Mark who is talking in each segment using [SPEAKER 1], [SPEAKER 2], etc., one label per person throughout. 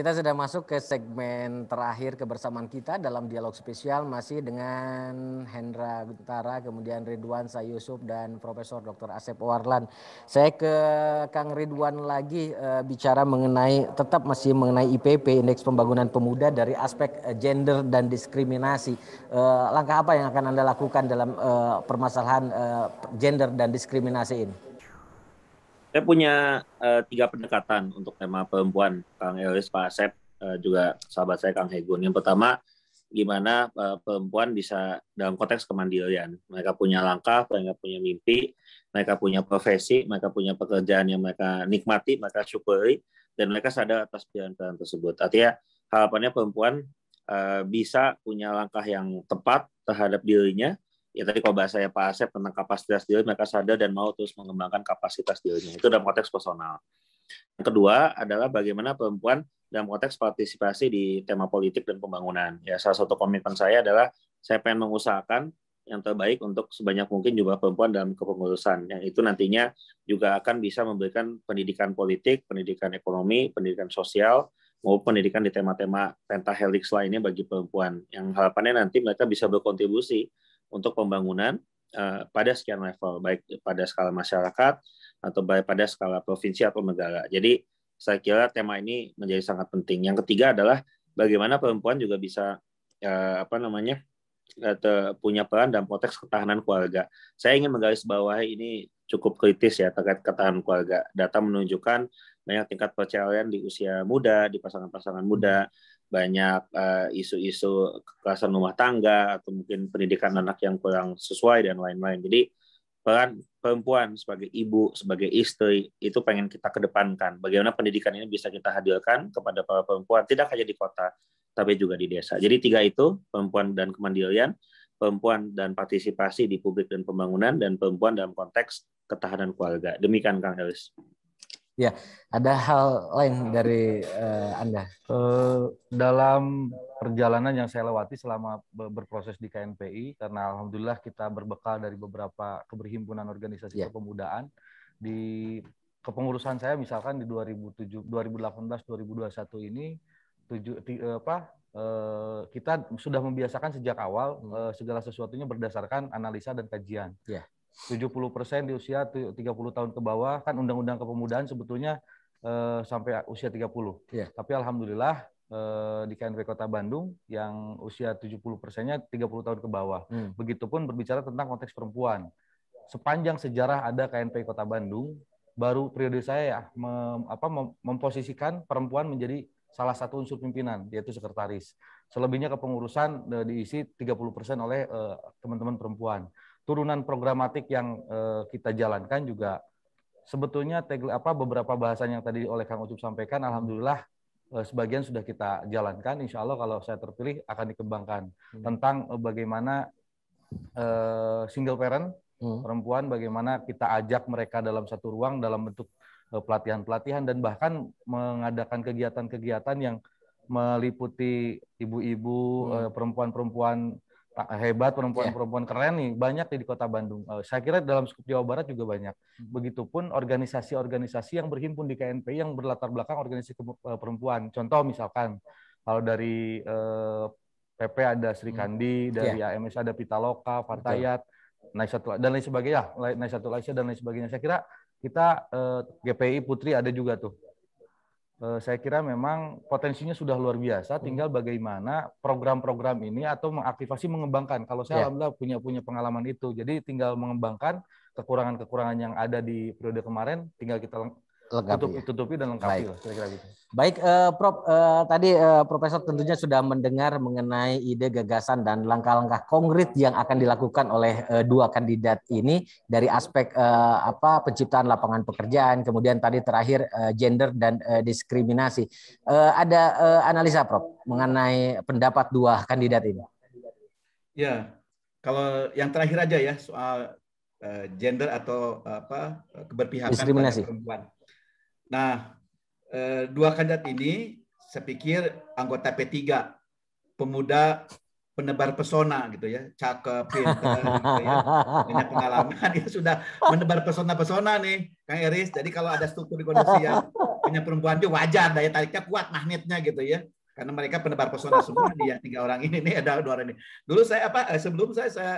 [SPEAKER 1] Kita sudah masuk ke segmen terakhir kebersamaan kita dalam dialog spesial masih dengan Hendra Guntara, kemudian Ridwan Sayusuf dan Profesor Dr. Asep Warlan. Saya ke Kang Ridwan lagi e, bicara mengenai tetap masih mengenai IPP Indeks Pembangunan Pemuda dari aspek eh, gender dan diskriminasi. E, langkah apa yang akan Anda lakukan dalam e, permasalahan e, gender dan diskriminasi ini?
[SPEAKER 2] Saya punya uh, tiga pendekatan untuk tema perempuan, Kang Elis, Pak Asep, uh, juga sahabat saya Kang Hegun. Yang pertama, gimana uh, perempuan bisa dalam konteks kemandirian. Mereka punya langkah, mereka punya mimpi, mereka punya profesi, mereka punya pekerjaan yang mereka nikmati, mereka syukuri, dan mereka sadar atas pilihan-pilihan tersebut. Artinya harapannya perempuan uh, bisa punya langkah yang tepat terhadap dirinya, ya tadi kalau bahasanya Pak Asep tentang kapasitas diri mereka sadar dan mau terus mengembangkan kapasitas dirinya. itu dalam konteks personal yang kedua adalah bagaimana perempuan dalam konteks partisipasi di tema politik dan pembangunan. Ya, salah satu komitmen saya adalah saya pengen mengusahakan yang terbaik untuk sebanyak mungkin jumlah perempuan dalam kepengurusan. Yang itu nantinya juga akan bisa memberikan pendidikan politik, pendidikan ekonomi, pendidikan sosial, maupun pendidikan di tema-tema pentahelix lainnya bagi perempuan. Yang harapannya nanti mereka bisa berkontribusi untuk pembangunan eh, pada sekian level, baik pada skala masyarakat atau baik pada skala provinsi atau negara. Jadi saya kira tema ini menjadi sangat penting. Yang ketiga adalah bagaimana perempuan juga bisa eh, apa namanya eh, punya peran dalam konteks ketahanan keluarga. Saya ingin menggaris bawahi ini cukup kritis ya terkait ketahanan keluarga. Data menunjukkan banyak tingkat perceraian di usia muda, di pasangan-pasangan muda, banyak eh, isu-isu uh, kekerasan rumah tangga atau mungkin pendidikan anak yang kurang sesuai dan lain-lain. Jadi peran perempuan sebagai ibu, sebagai istri itu pengen kita kedepankan. Bagaimana pendidikan ini bisa kita hadirkan kepada para perempuan tidak hanya di kota tapi juga di desa. Jadi tiga itu perempuan dan kemandirian, perempuan dan partisipasi di publik dan pembangunan dan perempuan dalam konteks ketahanan keluarga. Demikian Kang Helis.
[SPEAKER 1] Ya, ada hal lain dari uh, Anda? Uh,
[SPEAKER 3] dalam perjalanan yang saya lewati selama berproses di KNPI, karena alhamdulillah kita berbekal dari beberapa keberhimpunan organisasi yeah. kepemudaan di kepengurusan saya misalkan di dua 2018 2021 ini tujuh eh, apa kita sudah membiasakan sejak awal hmm. segala sesuatunya berdasarkan analisa dan kajian. Yeah. 70% di usia 30 tahun ke bawah kan undang-undang kepemudaan sebetulnya eh, sampai usia 30. Yeah. Iya. Tapi alhamdulillah eh, di KNP Kota Bandung yang usia 70%-nya 30 tahun ke bawah. Hmm. Begitupun berbicara tentang konteks perempuan. Sepanjang sejarah ada KNP Kota Bandung, baru periode saya ya mem, apa, mem, memposisikan perempuan menjadi salah satu unsur pimpinan yaitu sekretaris. Selebihnya kepengurusan eh, diisi 30% oleh eh, teman-teman eh, perempuan turunan programatik yang eh, kita jalankan juga sebetulnya apa beberapa bahasan yang tadi oleh Kang Ucup sampaikan, alhamdulillah eh, sebagian sudah kita jalankan. Insya Allah kalau saya terpilih akan dikembangkan hmm. tentang eh, bagaimana eh, single parent hmm. perempuan, bagaimana kita ajak mereka dalam satu ruang dalam bentuk eh, pelatihan-pelatihan dan bahkan mengadakan kegiatan-kegiatan yang meliputi ibu-ibu, hmm. Eh, perempuan-perempuan Ah, hebat perempuan-perempuan iya. keren nih banyak nih di kota Bandung. Uh, saya kira dalam skup Jawa Barat juga banyak. Hmm. Begitupun organisasi-organisasi yang berhimpun di KNP yang berlatar belakang organisasi eh, perempuan. Contoh misalkan kalau dari uh, eh, PP ada Sri hmm. Kandi, hmm. dari yeah. AMS ada Pitaloka, Fatayat, dan lain sebagainya, Naisatullah dan lain sebagainya. Saya kira kita uh, GPI Putri ada juga tuh Eh, saya kira memang potensinya sudah luar biasa. Hmm. Tinggal bagaimana program-program ini atau mengaktifasi, mengembangkan. Kalau saya ya. alhamdulillah punya punya pengalaman itu, jadi tinggal mengembangkan kekurangan-kekurangan yang ada di periode kemarin, tinggal kita lengkapi tutup, ya. tutupi dan lengkapi baik. lah kira-kira gitu.
[SPEAKER 1] Baik, uh, eh, Prof. Uh, eh, tadi uh, Profesor tentunya sudah mendengar mengenai ide gagasan dan langkah-langkah konkret yang akan dilakukan oleh uh, dua kandidat ini dari aspek uh, apa penciptaan lapangan pekerjaan, kemudian tadi terakhir uh, gender dan uh, diskriminasi. Uh, ada uh, analisa Prof mengenai pendapat dua kandidat ini?
[SPEAKER 4] Ya, kalau yang terakhir aja ya soal gender atau apa keberpihakan diskriminasi. perempuan Nah, eh, dua kandidat ini saya pikir anggota P3 pemuda penebar pesona gitu ya, cakep, pinter, gitu ya. banyak pengalaman, dia sudah menebar pesona-pesona nih, Kang Eris. Jadi kalau ada struktur di kondisi yang punya perempuan itu wajar daya tariknya kuat, magnetnya gitu ya. Karena mereka penebar pesona semua dia tiga orang ini nih ada dua orang ini. Dulu saya apa eh, sebelum saya saya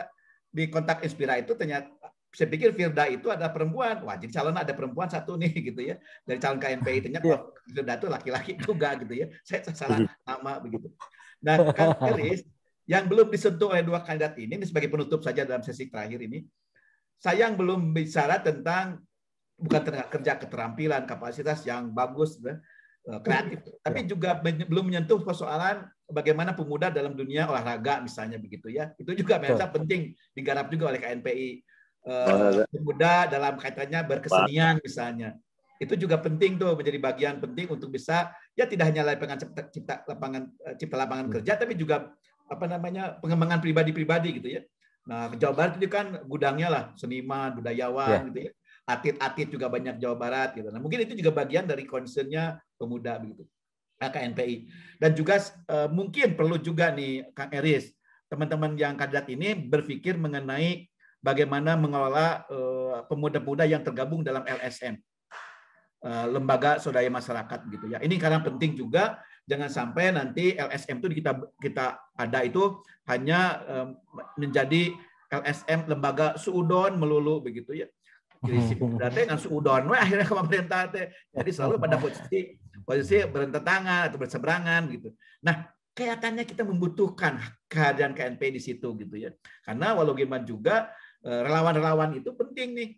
[SPEAKER 4] di kontak Inspira itu ternyata saya pikir Firda itu ada perempuan. Wah, jadi calon ada perempuan satu nih gitu ya. Dari calon KMPI ternyata iya. yeah. Firda itu laki-laki juga gitu ya. Saya salah iya. nama begitu. Nah, Kang yang belum disentuh oleh dua kandidat ini, ini sebagai penutup saja dalam sesi terakhir ini, saya yang belum bicara tentang bukan tenaga kerja keterampilan kapasitas yang bagus ya, eh, kreatif, iya. tapi juga belum menyentuh persoalan bagaimana pemuda dalam dunia olahraga misalnya begitu ya. Itu juga merasa penting digarap juga oleh KNPI uh, muda dalam kaitannya berkesenian misalnya. Itu juga penting tuh menjadi bagian penting untuk bisa ya tidak hanya lapangan cipta, cipta lapangan eh, cipta lapangan hmm. kerja tapi juga apa namanya pengembangan pribadi-pribadi gitu ya. Nah, Jawa Barat itu kan gudangnya lah seniman, budayawan yeah. gitu ya. Atit-atit juga banyak Jawa Barat gitu. Nah, mungkin itu juga bagian dari concernnya pemuda begitu. Eh, KNPI. Dan juga mungkin perlu juga nih Kang Eris, teman-teman yang kandidat ini berpikir mengenai bagaimana mengelola eh, pemuda-pemuda yang tergabung dalam LSM eh, lembaga swadaya masyarakat gitu ya. Ini karena penting juga jangan sampai nanti LSM itu kita kita ada itu hanya eh, menjadi LSM lembaga suudon melulu begitu ya. Jadi si pemuda kan suudon wah akhirnya ke pemerintah teh. Jadi selalu pada posisi posisi berentetangan atau berseberangan gitu. Nah, kelihatannya kita membutuhkan keadaan KNP di situ gitu ya. Karena walau gimana juga Eh, relawan-relawan itu penting nih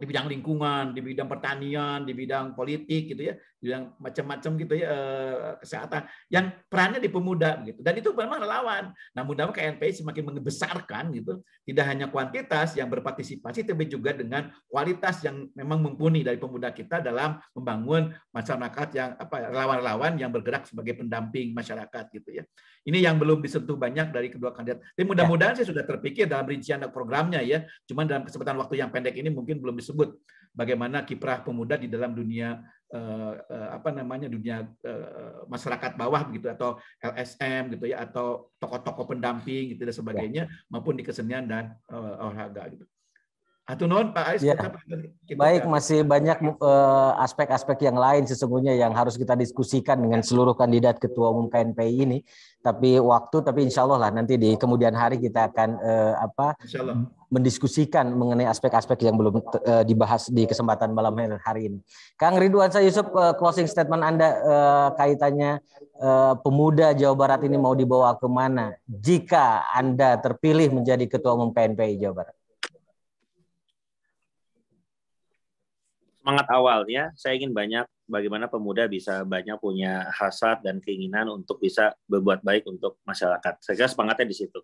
[SPEAKER 4] di bidang lingkungan, di bidang pertanian, di bidang politik gitu ya yang macam-macam gitu ya eh, kesehatan yang perannya di pemuda gitu dan itu memang relawan nah mudah KNPI semakin membesarkan gitu tidak hanya kuantitas yang berpartisipasi tapi juga dengan kualitas yang memang mumpuni dari pemuda kita dalam membangun masyarakat yang apa relawan-relawan yang bergerak sebagai pendamping masyarakat gitu ya ini yang belum disentuh banyak dari kedua kandidat tapi mudah-mudahan ya. saya sudah terpikir dalam rincian programnya ya cuman dalam kesempatan waktu yang pendek ini mungkin belum disebut bagaimana kiprah pemuda di dalam dunia eh, eh, apa namanya dunia eh, masyarakat bawah begitu atau LSM gitu ya atau tokoh-tokoh pendamping gitu dan sebagainya ya. maupun di kesenian dan olahraga gitu.
[SPEAKER 1] Atunon Pak Ais. Ya. Baik, masih banyak eh, aspek-aspek uh, yang lain sesungguhnya yang harus kita diskusikan dengan seluruh kandidat ketua umum KNPI ini. Tapi waktu, tapi insya Allah lah nanti di kemudian hari kita akan uh, apa mendiskusikan mengenai aspek-aspek yang belum uh, dibahas di kesempatan malam hari ini. Kang Ridwan saya Yusuf, uh, closing statement Anda uh, kaitannya uh, pemuda Jawa Barat ini mau dibawa kemana jika Anda terpilih menjadi ketua umum KNPI Jawa Barat?
[SPEAKER 2] semangat awal ya. saya ingin banyak bagaimana pemuda bisa banyak punya hasrat dan keinginan untuk bisa berbuat baik untuk masyarakat. Saya kira semangatnya di situ.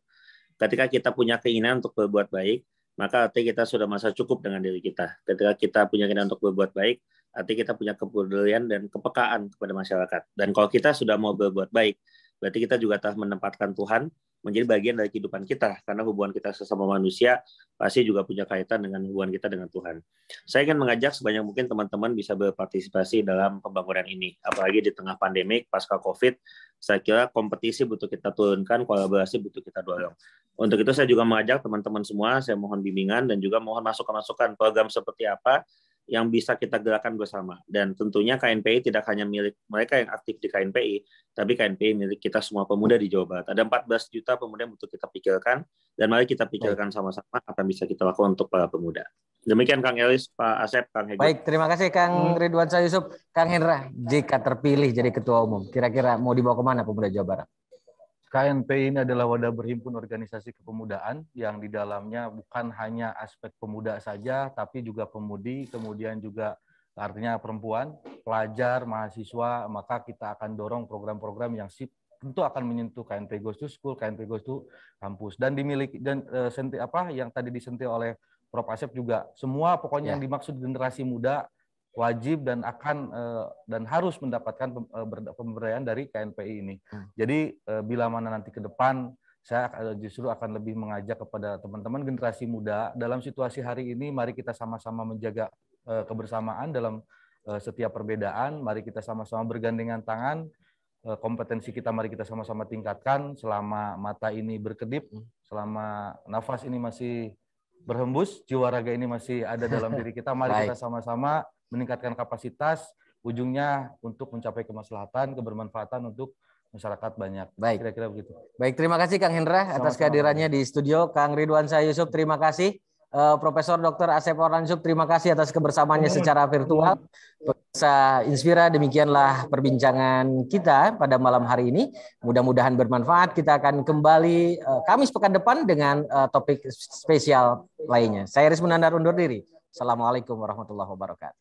[SPEAKER 2] Ketika kita punya keinginan untuk berbuat baik, maka artinya kita sudah masa cukup dengan diri kita. Ketika kita punya keinginan untuk berbuat baik, artinya kita punya kepedulian dan kepekaan kepada masyarakat. Dan kalau kita sudah mau berbuat baik, berarti kita juga telah menempatkan Tuhan menjadi bagian dari kehidupan kita karena hubungan kita sesama manusia pasti juga punya kaitan dengan hubungan kita dengan Tuhan. Saya ingin mengajak sebanyak mungkin teman-teman bisa berpartisipasi dalam pembangunan ini, apalagi di tengah pandemik pasca Covid. Saya kira kompetisi butuh kita turunkan, kolaborasi butuh kita dorong. Untuk itu saya juga mengajak teman-teman semua, saya mohon bimbingan dan juga mohon masukan-masukan program seperti apa yang bisa kita gerakkan bersama. Dan tentunya KNPI tidak hanya milik mereka yang aktif di KNPI, tapi KNPI milik kita semua pemuda di Jawa Barat. Ada 14 juta pemuda yang butuh kita pikirkan, dan mari kita pikirkan sama-sama apa yang bisa kita lakukan untuk para pemuda. Demikian Kang Elis, Pak Asep, Kang Hego. Baik,
[SPEAKER 1] terima kasih Kang Ridwan Sayusup. Kang Hendra, jika terpilih jadi Ketua Umum, kira-kira mau dibawa ke mana pemuda Jawa Barat?
[SPEAKER 3] KNP ini adalah wadah berhimpun organisasi kepemudaan yang di dalamnya bukan hanya aspek pemuda saja, tapi juga pemudi, kemudian juga artinya perempuan, pelajar, mahasiswa, maka kita akan dorong program-program yang sip tentu akan menyentuh KNP Goes to School, KNP Goes to Kampus dan dimiliki dan e, senti, apa yang tadi disentil oleh Prof Asep juga semua pokoknya ya. yang dimaksud generasi muda wajib dan akan eh, dan harus mendapatkan eh, pemberdayaan dari KNPI ini. Hmm. Jadi eh, bila mana nanti ke depan saya justru akan lebih mengajak kepada teman-teman generasi muda dalam situasi hari ini mari kita sama-sama menjaga kebersamaan dalam setiap perbedaan, mari kita sama-sama bergandengan tangan kompetensi kita mari kita sama-sama tingkatkan selama mata ini berkedip, hmm. selama nafas ini masih berhembus, jiwa raga ini masih ada dalam diri kita. Mari kita sama-sama meningkatkan kapasitas, ujungnya untuk mencapai kemaslahatan, kebermanfaatan untuk masyarakat
[SPEAKER 1] banyak. Baik. Kira-kira begitu. Baik, terima kasih Kang Hendra Sama-sama. atas kehadirannya di studio. Kang Ridwan saya Yusuf, terima kasih. Uh, Profesor Dr. Asep Oranjuk terima kasih atas kebersamaannya secara virtual. Pemirsa Inspira, demikianlah perbincangan kita pada malam hari ini. Mudah-mudahan bermanfaat. Kita akan kembali uh, Kamis pekan depan dengan uh, topik spesial lainnya. Saya Riz Munandar undur diri. Assalamualaikum warahmatullahi wabarakatuh.